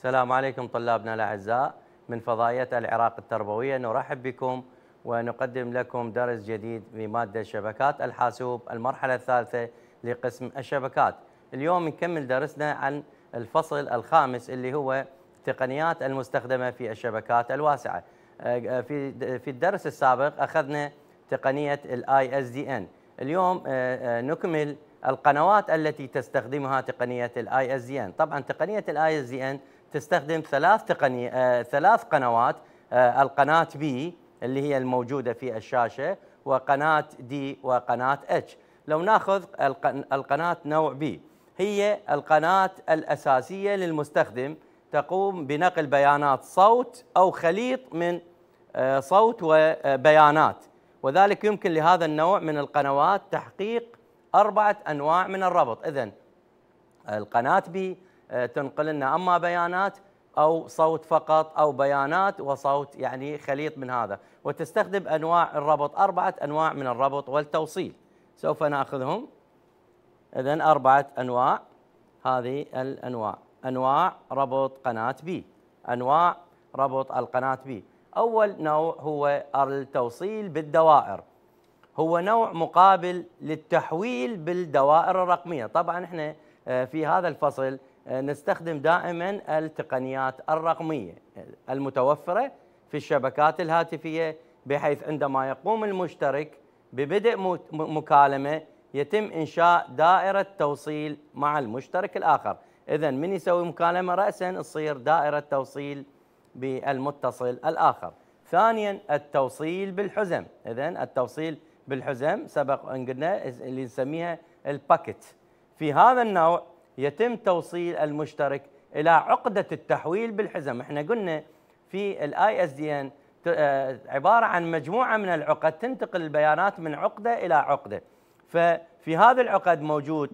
السلام عليكم طلابنا الأعزاء من فضائية العراق التربوية نرحب بكم ونقدم لكم درس جديد بمادة شبكات الحاسوب المرحلة الثالثة لقسم الشبكات اليوم نكمل درسنا عن الفصل الخامس اللي هو تقنيات المستخدمة في الشبكات الواسعة آه، في في الدرس السابق أخذنا تقنية الاي اس دي ان اليوم آه، آه، نكمل القنوات التي تستخدمها تقنية الاي اس دي ان طبعا تقنية الاي اس دي ان تستخدم ثلاث تقني آه ثلاث قنوات آه القناة بي اللي هي الموجودة في الشاشة وقناة دي وقناة اتش لو ناخذ القناة نوع بي هي القناة الأساسية للمستخدم تقوم بنقل بيانات صوت أو خليط من آه، صوت وبيانات وذلك يمكن لهذا النوع من القنوات تحقيق أربعة أنواع من الربط إذن القناة بي آه، تنقل لنا اما بيانات او صوت فقط او بيانات وصوت يعني خليط من هذا وتستخدم انواع الربط اربعه انواع من الربط والتوصيل سوف ناخذهم اذا اربعه انواع هذه الانواع انواع ربط قناه بي انواع ربط القناه بي اول نوع هو التوصيل بالدوائر هو نوع مقابل للتحويل بالدوائر الرقميه طبعا احنا آه، في هذا الفصل آه، نستخدم دائما التقنيات الرقمية آه، المتوفرة في الشبكات الهاتفية بحيث عندما يقوم المشترك ببدء مكالمة يتم إنشاء دائرة توصيل مع المشترك الآخر إذا من يسوي مكالمة رأسا تصير دائرة توصيل بالمتصل الآخر ثانيا التوصيل بالحزم إذا التوصيل بالحزم سبق أن قلنا اللي نسميها الباكت في هذا النوع يتم توصيل المشترك الى عقده التحويل بالحزم احنا قلنا في الاي اس دي ان عباره عن مجموعه من العقد تنتقل البيانات من عقده الى عقده ففي هذا العقد موجود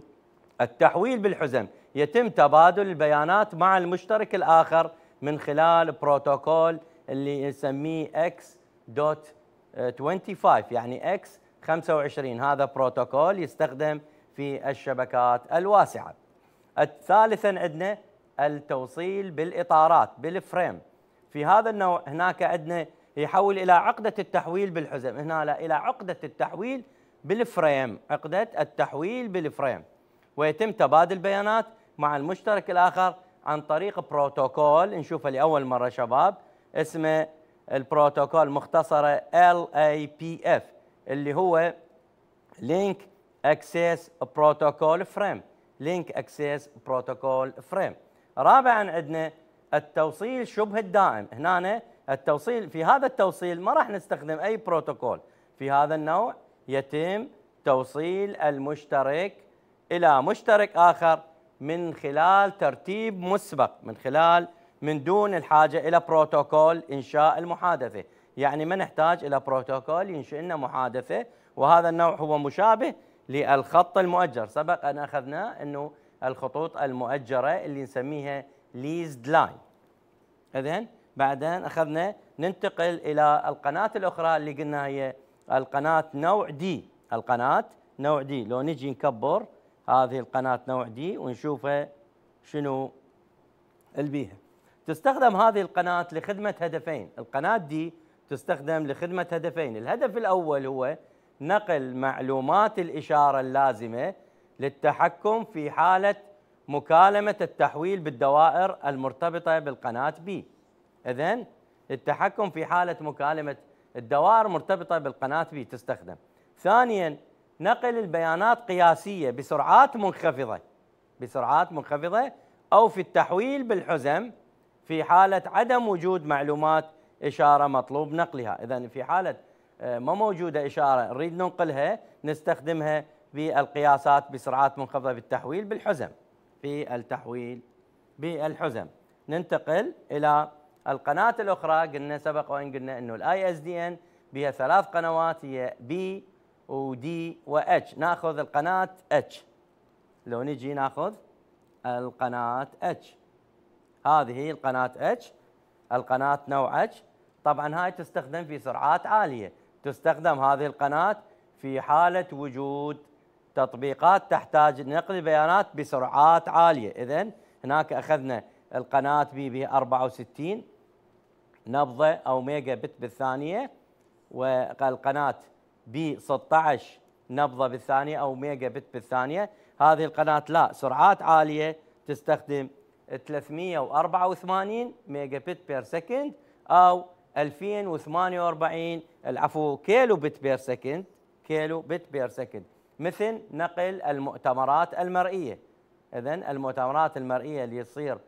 التحويل بالحزم يتم تبادل البيانات مع المشترك الاخر من خلال بروتوكول اللي نسميه X.25 يعني x 25 هذا بروتوكول يستخدم في الشبكات الواسعه ثالثا عندنا التوصيل بالاطارات بالفريم في هذا النوع هناك عندنا يحول الى عقده التحويل بالحزم هنا لا الى عقده التحويل بالفريم عقده التحويل بالفريم ويتم تبادل بيانات مع المشترك الاخر عن طريق بروتوكول نشوفه لاول مره شباب اسمه البروتوكول مختصره LAPF اللي هو لينك اكسس بروتوكول فريم لينك اكسس بروتوكول فريم رابعا عندنا التوصيل شبه الدائم هنا التوصيل في هذا التوصيل ما راح نستخدم اي بروتوكول في هذا النوع يتم توصيل المشترك الى مشترك اخر من خلال ترتيب مسبق من خلال من دون الحاجه الى بروتوكول انشاء المحادثه يعني ما نحتاج الى بروتوكول ينشئ لنا محادثه وهذا النوع هو مشابه للخط المؤجر سبق أن أخذنا أنه الخطوط المؤجرة اللي نسميها ليزد لاين إذن بعدين أخذنا ننتقل إلى القناة الأخرى اللي قلنا هي القناة نوع دي القناة نوع دي لو نجي نكبر هذه القناة نوع دي ونشوفها شنو البيها تستخدم هذه القناة لخدمة هدفين القناة دي تستخدم لخدمة هدفين الهدف الأول هو نقل معلومات الإشارة اللازمة للتحكم في حالة مكالمة التحويل بالدوائر المرتبطة بالقناة B إذن التحكم في حالة مكالمة الدوائر مرتبطة بالقناة B تستخدم ثانيا نقل البيانات قياسية بسرعات منخفضة بسرعات منخفضة أو في التحويل بالحزم في حالة عدم وجود معلومات إشارة مطلوب نقلها إذا في حالة آه، ما موجوده اشاره نريد ننقلها نستخدمها بالقياسات بسرعات منخفضه بالتحويل بالحزم في التحويل بالحزم ننتقل الى القناه الاخرى قلنا سبق وان قلنا انه الاي اس دي ان بها ثلاث قنوات هي بي ودي واتش ناخذ القناه اتش لو نجي ناخذ القناه اتش هذه القناه اتش القناه نوع اتش طبعا هاي تستخدم في سرعات عاليه تستخدم هذه القناة في حالة وجود تطبيقات تحتاج نقل بيانات بسرعات عالية إذا هناك أخذنا القناة بي بي 64 نبضة أو ميجا بت بالثانية والقناة بي 16 نبضة بالثانية أو ميجا بت بالثانية هذه القناة لا سرعات عالية تستخدم 384 ميجا بت بير سكند أو 2048 العفو كيلو بت بير سكند كيلو بت بير سكند مثل نقل المؤتمرات المرئيه اذا المؤتمرات المرئيه اللي تصير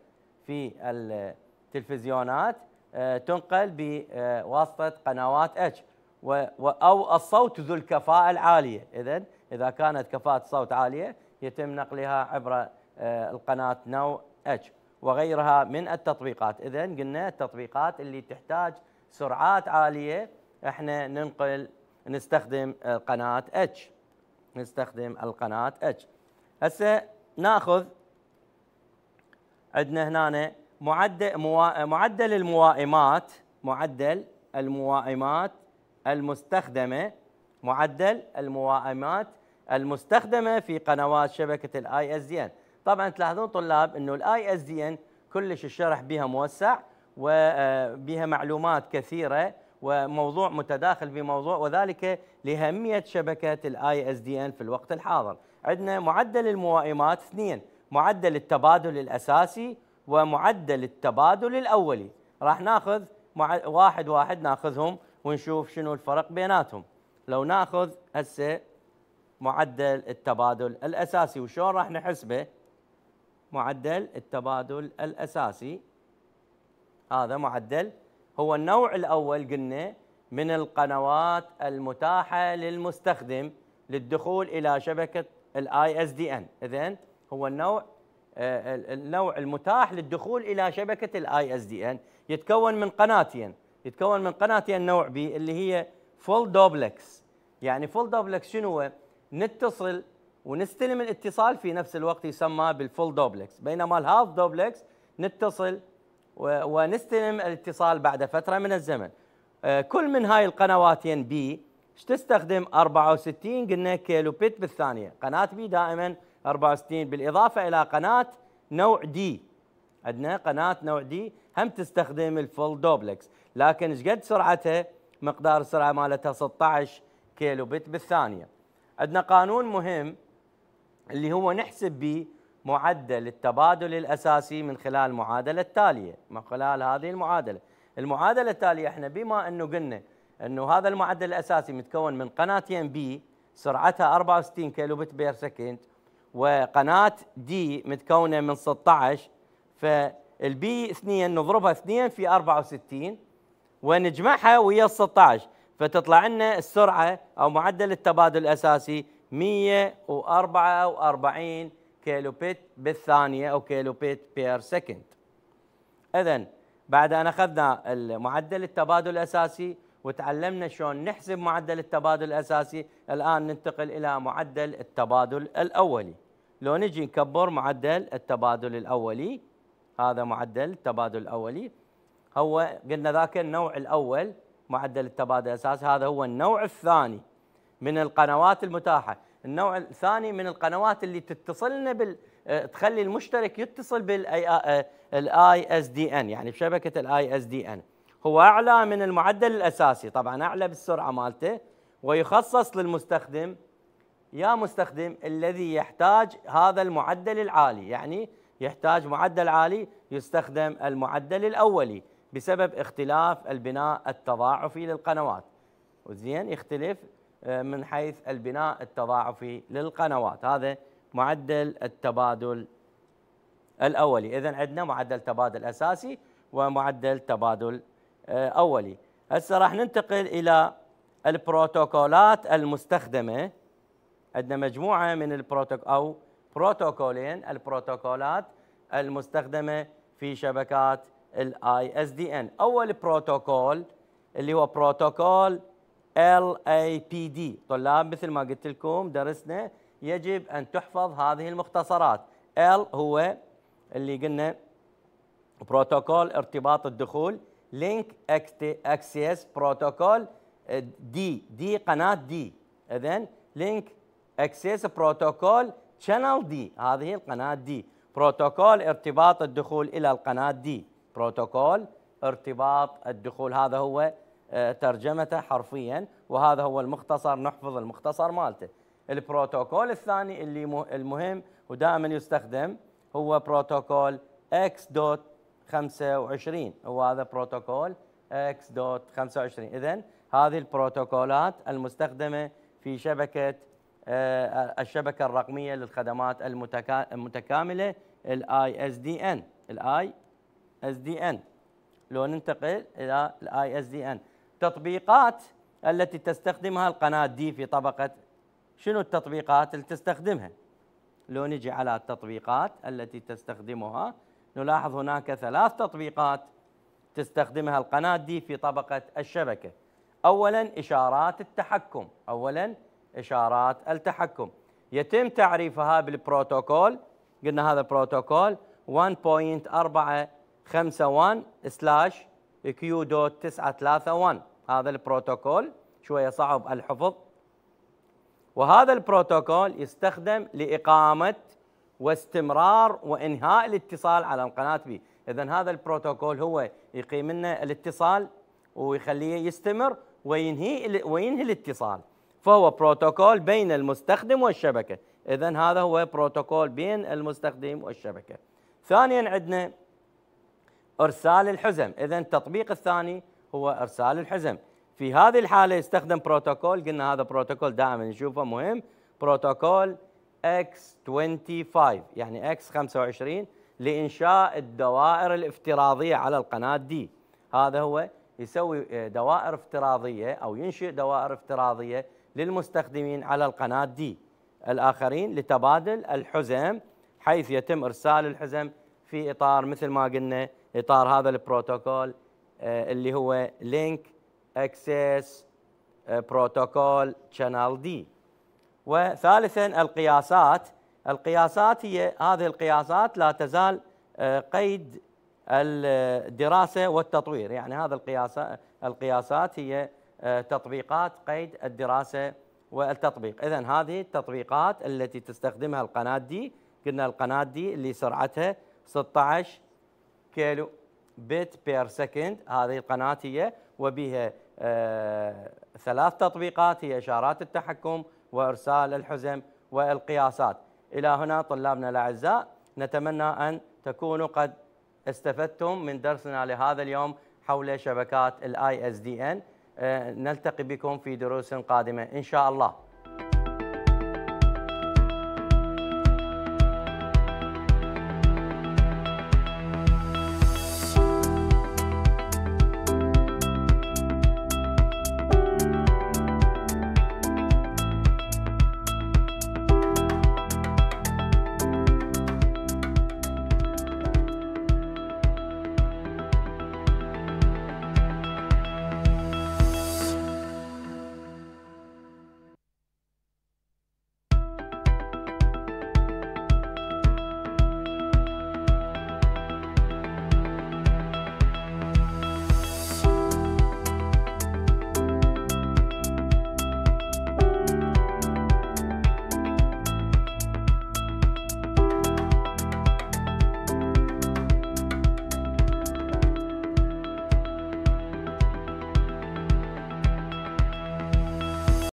في التلفزيونات آه، تنقل بواسطه قنوات اتش او الصوت ذو الكفاءه العاليه اذا اذا كانت كفاءه الصوت عاليه يتم نقلها عبر آه، القناه نو اتش وغيرها من التطبيقات اذا قلنا التطبيقات اللي تحتاج سرعات عاليه احنا ننقل نستخدم قناه اتش نستخدم القناه اتش هسه ناخذ عندنا هنا معدل معدل الموائمات معدل الموائمات المستخدمه معدل الموائمات المستخدمه في قنوات شبكه الاي اس دي ان طبعا تلاحظون طلاب انه الاي اس دي ان كلش الشرح بها موسع وبها معلومات كثيرة وموضوع متداخل بموضوع وذلك لأهمية شبكة الاي اس دي ان في الوقت الحاضر عندنا معدل الموائمات اثنين معدل التبادل الأساسي ومعدل التبادل الأولي راح ناخذ واحد واحد ناخذهم ونشوف شنو الفرق بيناتهم لو ناخذ هسه معدل التبادل الأساسي وشون راح نحسبه معدل التبادل الأساسي هذا معدل هو النوع الأول قلنا من القنوات المتاحة للمستخدم للدخول إلى شبكة الاي اس دي ان اذا هو النوع آه، النوع المتاح للدخول الى شبكه الاي اس دي ان يتكون من قناتين يتكون من قناتين نوع بي اللي هي فول دوبلكس يعني فول دوبلكس شنو هو؟ نتصل ونستلم الاتصال في نفس الوقت يسمى بالفول دوبلكس بينما الهاف دوبلكس نتصل ونستلم الاتصال بعد فتره من الزمن آه، كل من هاي القنوات ين بي تستخدم 64 قلنا كيلو بت بالثانيه قناه بي دائما 64 بالاضافه الى قناه نوع دي عندنا قناه نوع دي هم تستخدم الفول دوبلكس لكن ايش قد سرعتها مقدار السرعه مالتها 16 كيلو بت بالثانيه عندنا قانون مهم اللي هو نحسب بيه معدل التبادل الأساسي من خلال المعادلة التالية من خلال هذه المعادلة المعادلة التالية احنا بما أنه قلنا أنه هذا المعدل الأساسي متكون من قناتين بي سرعتها 64 كيلو بت بير سكند وقناة دي متكونة من 16 فالبي 2 نضربها 2 في 64 ونجمعها ويا ال 16 فتطلع لنا السرعة أو معدل التبادل الأساسي 144 كيلوبيت بالثانية أو كيلوبيت بير سكند إذا بعد أن أخذنا معدل التبادل الأساسي وتعلمنا شلون نحسب معدل التبادل الأساسي الآن ننتقل إلى معدل التبادل الأولي لو نجي نكبر معدل التبادل الأولي هذا معدل التبادل الأولي هو قلنا ذاك النوع الأول معدل التبادل الأساسي هذا هو النوع الثاني من القنوات المتاحة النوع الثاني من القنوات اللي تتصلنا بال آه، تخلي المشترك يتصل بالاي اس دي ان يعني بشبكه الاي اس دي ان هو اعلى من المعدل الاساسي طبعا اعلى بالسرعه مالته ويخصص للمستخدم يا مستخدم الذي يحتاج هذا المعدل العالي يعني يحتاج معدل عالي يستخدم المعدل الاولي بسبب اختلاف البناء التضاعفي للقنوات زين يختلف آه، من حيث البناء التضاعفي للقنوات هذا معدل التبادل الأولي إذا عندنا معدل تبادل أساسي ومعدل تبادل آه، أولي هسه راح ننتقل إلى البروتوكولات المستخدمة عندنا مجموعة من البروتوك أو بروتوكولين البروتوكولات المستخدمة في شبكات الاي اس دي ان اول بروتوكول اللي هو بروتوكول ال اي بي دي طلاب مثل ما قلت لكم درسنا يجب ان تحفظ هذه المختصرات ال هو اللي قلنا بروتوكول ارتباط الدخول لينك اكسس بروتوكول دي دي قناه دي اذا لينك اكسس بروتوكول شانل دي هذه القناه دي بروتوكول ارتباط الدخول الى القناه دي بروتوكول ارتباط الدخول هذا هو ترجمته حرفيا وهذا هو المختصر نحفظ المختصر مالته البروتوكول الثاني اللي المهم ودائما يستخدم هو بروتوكول اكس دوت 25 هو هذا بروتوكول اكس دوت 25 اذا هذه البروتوكولات المستخدمه في شبكه آه، الشبكه الرقميه للخدمات المتكامله الاي اس دي ان الاي اس دي ان لو ننتقل الى الاي اس دي ان التطبيقات التي تستخدمها القناة دي في طبقة شنو التطبيقات اللي تستخدمها لو نجي على التطبيقات التي تستخدمها نلاحظ هناك ثلاث تطبيقات تستخدمها القناة دي في طبقة الشبكة أولا إشارات التحكم أولا إشارات التحكم يتم تعريفها بالبروتوكول قلنا هذا بروتوكول 1.451 سلاش كيو دوت 931 هذا البروتوكول شوية صعب الحفظ وهذا البروتوكول يستخدم لإقامة واستمرار وإنهاء الاتصال على القناة بي إذا هذا البروتوكول هو يقيم لنا الاتصال ويخليه يستمر وينهي وينهي الاتصال فهو بروتوكول بين المستخدم والشبكة إذا هذا هو بروتوكول بين المستخدم والشبكة ثانيا عندنا إرسال الحزم إذا التطبيق الثاني هو ارسال الحزم في هذه الحاله يستخدم بروتوكول قلنا هذا بروتوكول دائما نشوفه مهم بروتوكول X25 يعني X25 لإنشاء الدوائر الافتراضية على القناة دي هذا هو يسوي دوائر افتراضية أو ينشئ دوائر افتراضية للمستخدمين على القناة دي الآخرين لتبادل الحزم حيث يتم إرسال الحزم في إطار مثل ما قلنا إطار هذا البروتوكول آه، اللي هو لينك اكسس بروتوكول شانل دي وثالثا القياسات القياسات هي هذه القياسات لا تزال آه، قيد الدراسه والتطوير يعني هذا القياس القياسات هي آه، تطبيقات قيد الدراسه والتطبيق اذا هذه التطبيقات التي تستخدمها القناه دي قلنا القناه دي اللي سرعتها 16 كيلو بت بير سكند هذه القناة هي وبها آه، ثلاث تطبيقات هي إشارات التحكم وإرسال الحزم والقياسات إلى هنا طلابنا الأعزاء نتمنى أن تكونوا قد استفدتم من درسنا لهذا اليوم حول شبكات الاي اس دي ان نلتقي بكم في دروس قادمه ان شاء الله